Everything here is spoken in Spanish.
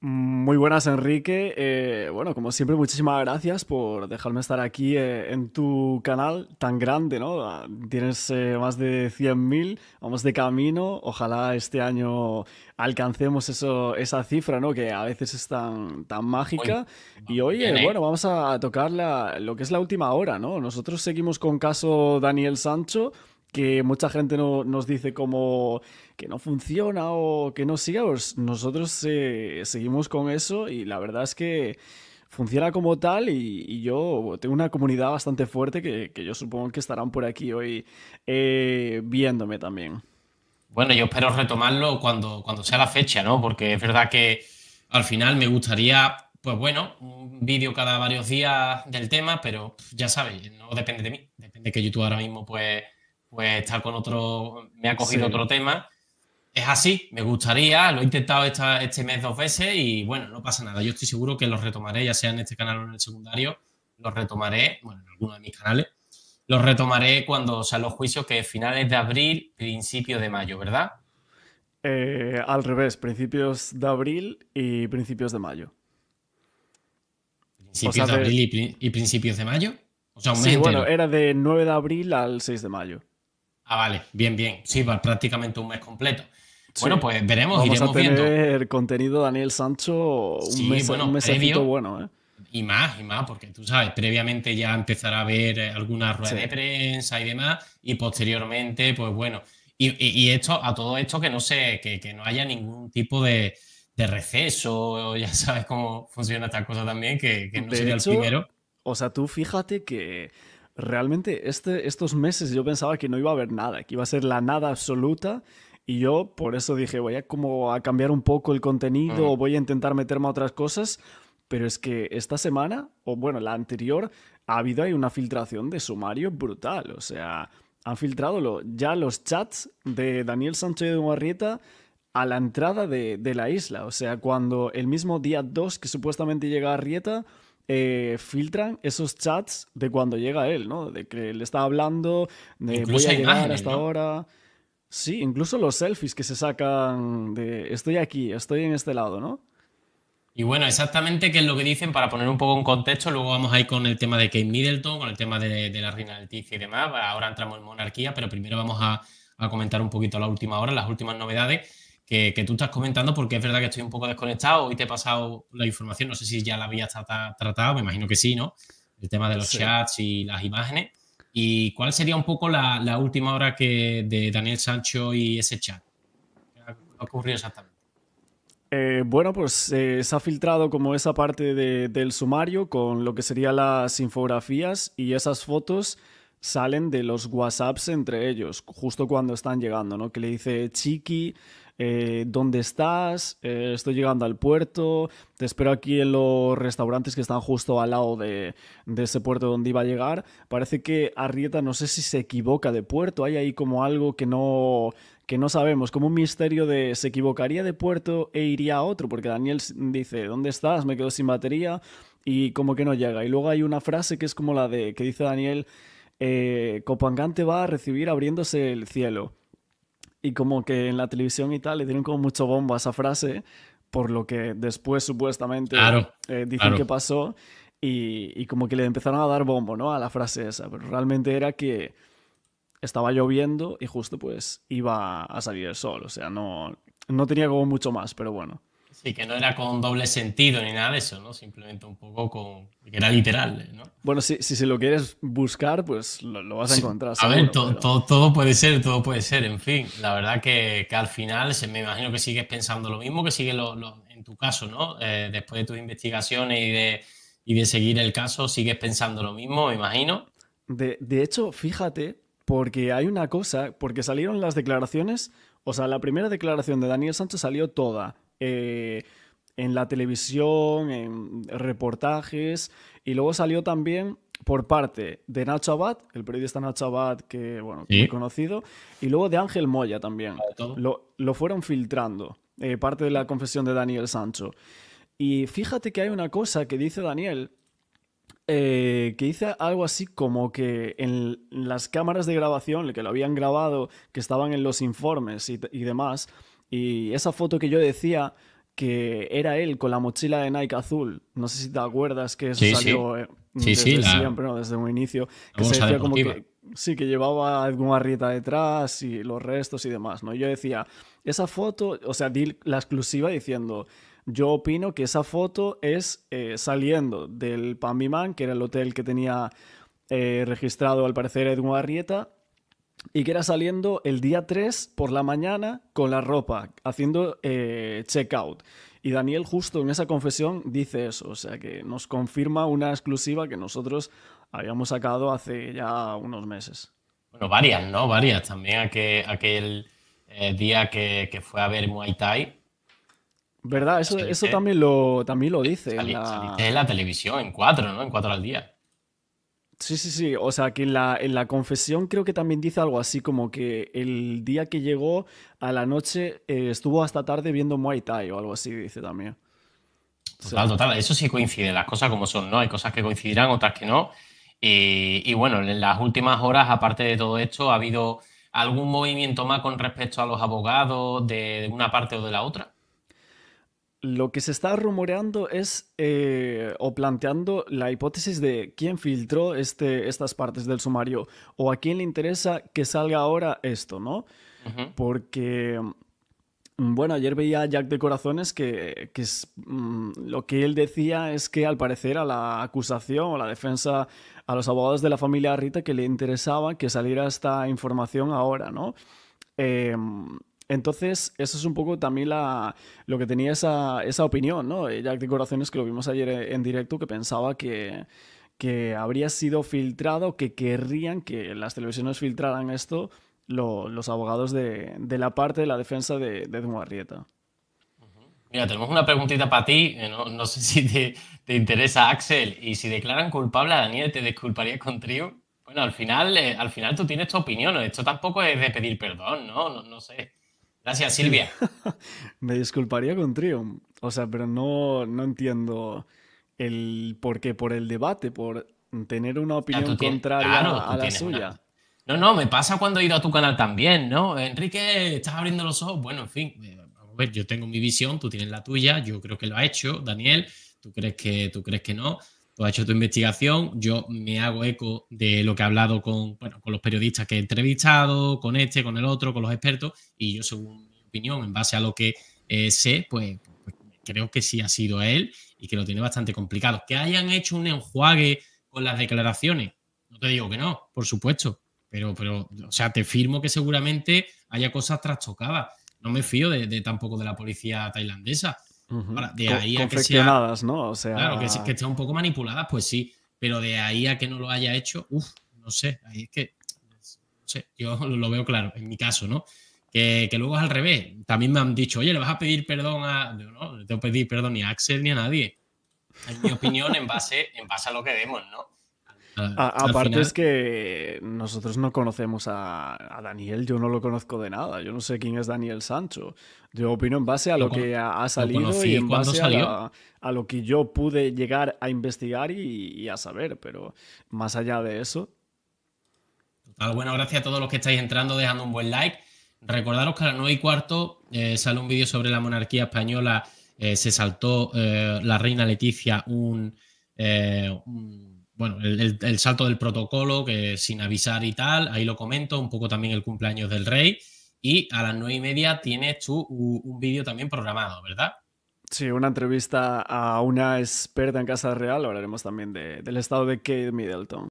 Muy buenas, Enrique. Eh, bueno, como siempre, muchísimas gracias por dejarme estar aquí eh, en tu canal tan grande, ¿no? Ah, tienes eh, más de 100.000, vamos de camino. Ojalá este año alcancemos eso, esa cifra, ¿no? Que a veces es tan, tan mágica. y hoy, bueno, vamos a tocar lo que es la última hora, ¿no? Nosotros seguimos con caso Daniel Sancho que mucha gente nos dice como que no funciona o que no siga, pues nosotros eh, seguimos con eso y la verdad es que funciona como tal y, yo tengo una comunidad bastante fuerte que, yo supongo que estarán por aquí hoy eh, viéndome también. Bueno, yo espero retomarlo cuando, cuando sea la fecha, ¿no? Porque es verdad que al final me gustaría, pues bueno, un vídeo cada varios días del tema, pero ya sabéis, no depende de mí, depende que YouTube ahora mismo pues pues estar con otro, me ha cogido otro tema. Es así, me gustaría, lo he intentado este mes dos veces y bueno, no pasa nada. Yo estoy seguro que los retomaré, ya sea en este canal o en el secundario, los retomaré, bueno, en alguno de mis canales, los retomaré cuando sean los juicios, que finales de abril, principios de mayo, ¿verdad? Eh, al revés, principios de abril y principios de mayo. ¿Principios de abril y, principios de mayo? O sea, sí, bueno, era de 9 de abril al 6 de mayo. Ah, vale, bien, bien. Sí, va prácticamente un mes completo. Bueno, pues veremos, Vamos iremos a tener viendo. el contenido de Daniel Sancho un mes, bueno, un bueno, ¿eh? Y más, y más, porque tú sabes, previamente ya empezará a haber eh, alguna rueda de prensa y demás, y posteriormente, pues bueno, y, esto, a todo esto que no sé, que, no haya ningún tipo de, de, receso, ya sabes cómo funciona esta cosa también, que, no sería el primero. O sea, tú fíjate que realmente este, estos meses yo pensaba que no iba a haber nada, que iba a ser la nada absoluta. Y yo por eso dije, voy a como a cambiar un poco el contenido, o voy a intentar meterme a otras cosas. Pero es que esta semana, o bueno, la anterior, ha habido ahí una filtración de sumario brutal. O sea, han filtrado ya los chats de Daniel Sánchez de Marrieta a la entrada de, de, la isla. O sea, cuando el mismo día 2 que supuestamente llega a Rieta, eh, filtran esos chats de cuando llega él, ¿no? De que le está hablando, de incluso voy a llegar hasta ahora. Sí, incluso los selfies que se sacan de estoy aquí, estoy en este lado, ¿no? Y bueno, exactamente qué es lo que dicen para poner un poco en contexto. Luego vamos a ir con el tema de Kate Middleton, con el tema de, la reina Leticia y demás. Ahora entramos en monarquía, pero primero vamos a, a comentar un poquito la última hora, las últimas novedades que, tú estás comentando, porque es verdad que estoy un poco desconectado. y te he pasado la información, no sé si ya la habías tratado, me imagino que sí, ¿no? El tema de los chats y las imágenes. ¿Y cuál sería un poco la, última hora que de Daniel Sancho y ese chat? ¿Qué ha ocurrido exactamente? Eh, bueno, pues eh, se ha filtrado como esa parte del sumario con lo que serían las infografías y esas fotos salen de los WhatsApps entre ellos, justo cuando están llegando, ¿no? Que le dice Chiqui, eh, ¿dónde estás? Eh, estoy llegando al puerto, te espero aquí en los restaurantes que están justo al lado de, ese puerto donde iba a llegar. Parece que Arrieta, no sé si se equivoca de puerto, hay ahí como algo que no que no sabemos, como un misterio de se equivocaría de puerto e iría a otro, porque Daniel dice, ¿dónde estás? Me quedo sin batería y como que no llega. Y luego hay una frase que es como la de que dice Daniel, eh, va a recibir abriéndose el cielo. Y como que en la televisión y tal le dieron como mucho bombo a esa frase, por lo que después supuestamente eh, dicen que pasó. Y, y, como que le empezaron a dar bombo, ¿no? A la frase esa. Pero realmente era que estaba lloviendo y justo pues iba a salir el sol. O sea, no, no tenía como mucho más, pero bueno. Sí, que no era con doble sentido ni nada de eso, ¿no? Simplemente un poco con. que era literal, ¿no? Bueno, si, si, lo quieres buscar, pues lo, vas a encontrar. a ver, todo puede ser, todo puede ser, en fin. La verdad que, que, al final se, me imagino que sigues pensando lo mismo que sigue lo, en tu caso, ¿no? Eh, después de tus investigaciones y de, de seguir el caso, sigues pensando lo mismo, me imagino. De, hecho, fíjate, porque hay una cosa, porque salieron las declaraciones. O sea, la primera declaración de Daniel Sánchez salió toda, eh, en la televisión, en reportajes, y luego salió también por parte de Nacho Abad, el periodista Nacho Abad, que bueno, conocido, y luego de Ángel Moya también. Ah, lo, fueron filtrando, eh, parte de la confesión de Daniel Sancho. Y fíjate que hay una cosa que dice Daniel, eh, que dice algo así como que en las cámaras de grabación, que lo habían grabado, que estaban en los informes y, y demás, y esa foto que yo decía que era él con la mochila de Nike azul, no sé si te acuerdas que eso salió eh, desde siempre, desde un inicio, que se decía como que sí, que llevaba alguna arrieta detrás y los restos y demás, ¿no? Yo decía, esa foto, o sea, la exclusiva diciendo, yo opino que esa foto es eh, saliendo del Pambiman, que era el hotel que tenía eh, registrado al parecer Edwin Arrieta, y que era saliendo el día 3 por la mañana con la ropa, haciendo eh, checkout. Y Daniel justo en esa confesión dice eso, o sea que nos confirma una exclusiva que nosotros habíamos sacado hace ya unos meses. Bueno, varias, ¿no? Varias. También aquel, eh, día que, fue a ver Muay Thai. ¿Verdad? Eso, también, lo, dice. en, la... en la televisión, en cuatro, ¿no? En cuatro al día. Sí, sí, sí. O sea, que en la, confesión creo que también dice algo así como que el día que llegó a la noche eh, estuvo hasta tarde viendo Muay Thai o algo así, dice también. total, total. Eso sí coincide, las cosas como son, ¿no? Hay cosas que coincidirán, otras que no. y bueno, en las últimas horas, aparte de todo esto, ¿ha habido algún movimiento más con respecto a los abogados de una parte o de la otra? Lo que se está rumoreando es eh, o planteando la hipótesis de quién filtró este, estas partes del sumario o a quién le interesa que salga ahora esto, ¿no? Porque, mm, bueno, ayer veía a Jack de Corazones que, es, mm, lo que él decía es que al parecer a la acusación o la defensa, a los abogados de la familia Rita, que le interesaba que saliera esta información ahora, ¿no? Em, entonces, eso es un poco también la, lo que tenía esa, esa opinión, ¿no? Jack de Corazones, que lo vimos ayer en directo, que pensaba que, habría sido filtrado, que querrían que las televisiones filtraran esto los abogados de, la parte de la defensa de, de Arrieta. Mira, tenemos una preguntita para ti. Eh, no, sé si te, interesa, Axel. ¿Y si declaran culpable a Daniel, te disculparías con Trio. Bueno, al final, eh, al final tú tienes tu opinión. Esto tampoco es de pedir perdón, ¿no? No, no sé. Gracias, Silvia. Me disculparía con Trium. O sea, pero no, no entiendo el por qué, por el debate, por tener una ah, opinión contraria a la suya. No, no, me pasa cuando he ido a tu canal también, ¿no? Enrique, estás abriendo los ojos. Bueno, en fin, eh, a ver, yo tengo mi visión, tú tienes la tuya, yo creo que lo ha hecho, Daniel, tú crees que, tú crees que no tú pues has hecho tu investigación, yo me hago eco de lo que he hablado con, bueno, con los periodistas que he entrevistado, con este, con el otro, con los expertos, y yo según mi opinión, en base a lo que eh, sé, pues, pues, creo que sí ha sido él y que lo tiene bastante complicado. Que hayan hecho un enjuague con las declaraciones, no te digo que no, por supuesto, pero, pero o sea, te firmo que seguramente haya cosas trastocadas. No me fío de tampoco de la policía tailandesa de ahí a que sea, ¿no? Claro, que, está un poco manipuladas, pues sí, pero de ahí a que no lo haya hecho, uff, no sé, ahí es que, yo lo veo claro, en mi caso, ¿no? Que, luego es al revés, también me han dicho, oye, le vas a pedir perdón a, no, no le tengo que pedir perdón ni a Axel ni a nadie. En mi opinión, en base, en base a lo que vemos, ¿no? aparte es que nosotros no conocemos a, Daniel, yo no lo conozco de nada, yo no sé quién es Daniel Sancho. Yo opino en base a lo, que ha, salido y en base a, lo que yo pude llegar a investigar y, a saber, pero más allá de eso. bueno, gracias a todos los que estáis entrando, dejando un buen like. Recordaros que a las 9 y cuarto eh, sale un vídeo sobre la monarquía española. Eh, se saltó eh, la reina Leticia un bueno, el, salto del protocolo, que sin avisar y tal, ahí lo comento, un poco también el cumpleaños del rey. Y a las nueve y media tienes tú un, vídeo también programado, ¿verdad? Sí, una entrevista a una experta en Casa Real. Hablaremos también del estado de Kate Middleton.